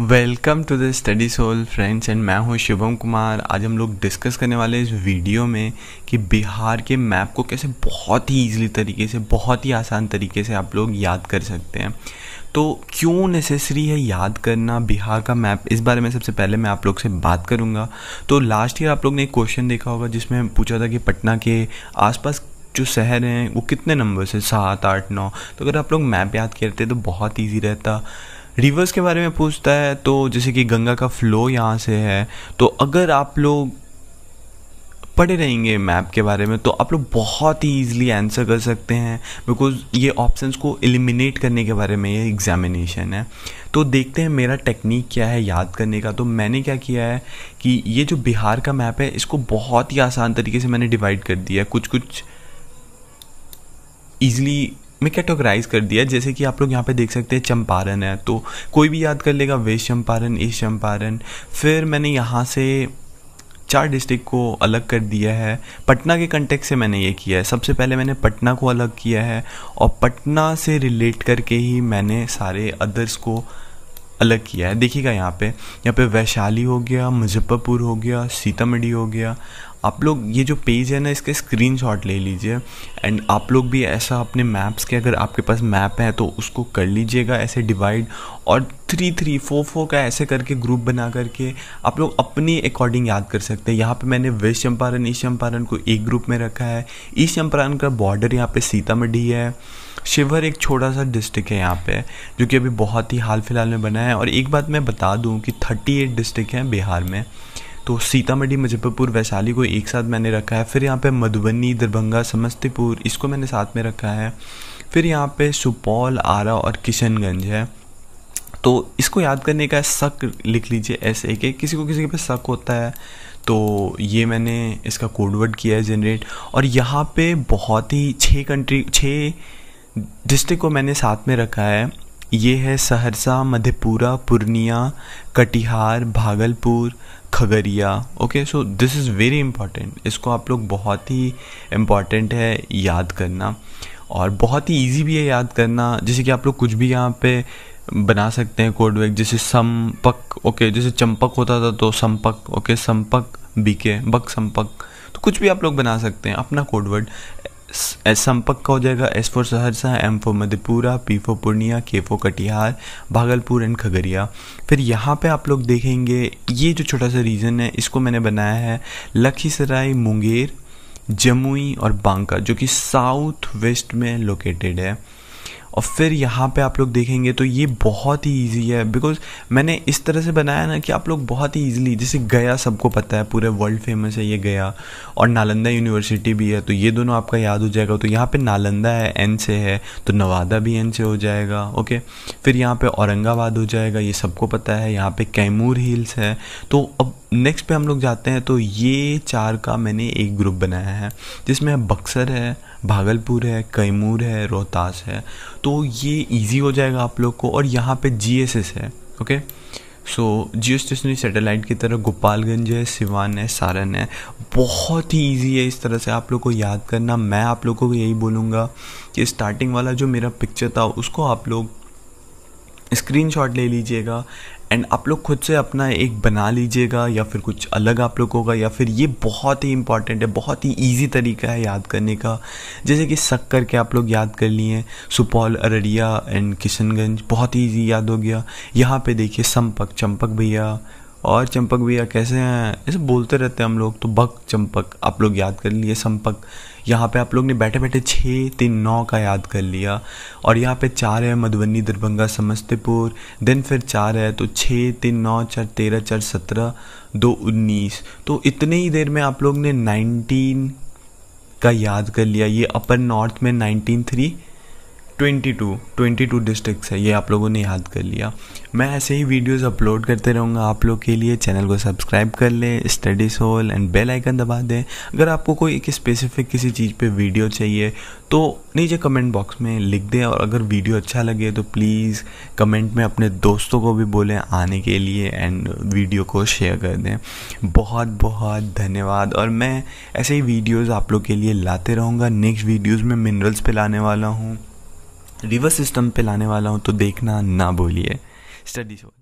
welcome to the study soul friends and मैं हूँ शिवम कुमार आज हम लोग डिस्कस करने वाले इस वीडियो में कि बिहार के मैप को कैसे बहुत ही ईजिली तरीके से बहुत ही आसान तरीके से आप लोग याद कर सकते हैं तो क्यों नेसेसरी है याद करना बिहार का मैप इस बारे में सबसे पहले मैं आप लोग से बात करूँगा तो लास्ट ईयर आप लोग ने एक क्वेश्चन देखा होगा जिसमें पूछा था कि पटना के आसपास जो शहर हैं वो कितने नंबर से सात आठ नौ तो अगर आप लोग मैप याद करते तो बहुत ईजी रहता रिवर्स के बारे में पूछता है तो जैसे कि गंगा का फ्लो यहाँ से है तो अगर आप लोग पढ़े रहेंगे मैप के बारे में तो आप लोग बहुत ही ईजिली आंसर कर सकते हैं बिकॉज ये ऑप्शंस को एलिमिनेट करने के बारे में ये एग्जामिनेशन है तो देखते हैं मेरा टेक्निक क्या है याद करने का तो मैंने क्या किया है कि ये जो बिहार का मैप है इसको बहुत ही आसान तरीके से मैंने डिवाइड कर दिया कुछ कुछ ईजिली में कैटेगराइज कर दिया जैसे कि आप लोग यहाँ पे देख सकते हैं चंपारण है तो कोई भी याद कर लेगा वेस्ट चंपारण ईस्ट चंपारण फिर मैंने यहाँ से चार डिस्ट्रिक्ट को अलग कर दिया है पटना के कंटेक्ट से मैंने ये किया है सबसे पहले मैंने पटना को अलग किया है और पटना से रिलेट करके ही मैंने सारे अदर्स को अलग किया है देखिएगा यहाँ पे यहाँ पे वैशाली हो गया मुजफ्फरपुर हो गया सीतामढ़ी हो गया आप लोग ये जो पेज है ना इसके स्क्रीन ले लीजिए एंड आप लोग भी ऐसा अपने मैप्स के अगर आपके पास मैप है तो उसको कर लीजिएगा ऐसे डिवाइड और थ्री थ्री फोर फोर का ऐसे करके ग्रुप बना करके आप लोग अपनी अकॉर्डिंग याद कर सकते हैं यहाँ पे मैंने वेस्ट चंपारण ईस्ट चंपारण को एक ग्रुप में रखा है ईस्ट चंपारण का बॉर्डर यहाँ पे सीतामढ़ी है शिवहर एक छोटा सा डिस्ट्रिक्ट है यहाँ पे जो कि अभी बहुत ही हाल फिलहाल में बना है और एक बात मैं बता दूँ कि थर्टी एट डिस्ट्रिक्ट हैं बिहार में तो सीतामढ़ी मुजफ्फरपुर वैशाली को एक साथ मैंने रखा है फिर यहाँ पे मधुबनी दरभंगा समस्तीपुर इसको मैंने साथ में रखा है फिर यहाँ पे सुपौल आरा और किशनगंज है तो इसको याद करने का शक लिख लीजिए एस ए के किसी को किसी के पे शक होता है तो ये मैंने इसका कोडवर्ड किया है जनरेट और यहाँ पे बहुत ही छः कंट्री छः डिस्ट्रिक्ट को मैंने साथ में रखा है ये है Saharsa Madhepura Purnia Katihar Bhagalpur Khagaria okay so this is very important इसको आप लोग बहुत ही इम्पॉर्टेंट है याद करना और बहुत ही ईजी भी है याद करना जैसे कि आप लोग कुछ भी यहाँ पे बना सकते हैं कोडवेक जैसे संपक ओके जैसे चंपक होता था तो संपक ओके संपक बीके बक संपक तो कुछ भी आप लोग बना सकते हैं अपना कोडवर्ड एस संपक का हो जाएगा S four Saharsa M four Madhepura P four Purnia K four Katihar Bhagalpur and Khagaria फिर यहाँ पे आप लोग देखेंगे ये जो छोटा सा रीजन है इसको मैंने बनाया है लखीसराय मुंगेर जमुई और बांका जो कि साउथ वेस्ट में लोकेटेड है और फिर यहाँ पे आप लोग देखेंगे तो ये बहुत ही ईजी है बिकॉज मैंने इस तरह से बनाया ना कि आप लोग बहुत ही इजीली जैसे गया सबको पता है पूरे वर्ल्ड फेमस है ये गया और नालंदा यूनिवर्सिटी भी है तो ये दोनों आपका याद हो जाएगा तो यहाँ पर नालंदा है एन से है तो नवादा भी एन से हो जाएगा ओके फिर यहाँ पर औरंगाबाद हो जाएगा ये सबको पता है यहाँ पर कैमूर हिल्स है तो अब नेक्स्ट पे हम लोग जाते हैं तो ये चार का मैंने एक ग्रुप बनाया है जिसमें बक्सर है भागलपुर है कैमूर है रोहतास है तो ये इजी हो जाएगा आप लोग को और यहाँ पे जीएसएस है okay so geo stationary satellite की तरह गोपालगंज है सिवान है सारण है बहुत ही ईजी है इस तरह से आप लोग को याद करना मैं आप लोगों को यही बोलूँगा कि स्टार्टिंग वाला जो मेरा पिक्चर था उसको आप लोग स्क्रीनशॉट ले लीजिएगा एंड आप लोग खुद से अपना एक बना लीजिएगा या फिर कुछ अलग आप लोग होगा या फिर ये बहुत ही इंपॉर्टेंट है बहुत ही ईजी तरीका है याद करने का जैसे कि सक करके आप लोग याद कर लिए सुपौल अररिया एंड किशनगंज बहुत ही ईजी याद हो गया यहाँ पे देखिए संपक चंपक भैया और चंपक भैया कैसे हैं ऐसे बोलते रहते हैं हम लोग तो बक चंपक आप लोग याद कर लिए संपक यहाँ पे आप लोग ने बैठे बैठे छः तीन नौ का याद कर लिया और यहाँ पे चार है मधुबनी दरभंगा समस्तीपुर देन फिर चार है तो छः तीन नौ चार तेरह चार सत्रह दो उन्नीस तो इतने ही देर में आप लोग ने नाइनटीन का याद कर लिया ये अपर नॉर्थ में nineteen three twenty two twenty two district है ये आप लोगों ने याद कर लिया मैं ऐसे ही वीडियोस अपलोड करते रहूँगा आप लोग के लिए चैनल को सब्सक्राइब कर ले study soul and bell icon दबा दें अगर आपको कोई एक स्पेसिफिक किसी चीज़ पे वीडियो चाहिए तो नीचे कमेंट बॉक्स में लिख दें और अगर वीडियो अच्छा लगे तो प्लीज़ कमेंट में अपने दोस्तों को भी बोलें आने के लिए एंड वीडियो को शेयर कर दें बहुत बहुत धन्यवाद और मैं ऐसे ही वीडियोज़ आप लोग के लिए लाते रहूँगा नेक्स्ट वीडियोज़ में मिनरल्स पे लाने वाला हूँ रिवर सिस्टम पे लाने वाला हूँ तो देखना ना बोलिए स्टडी शो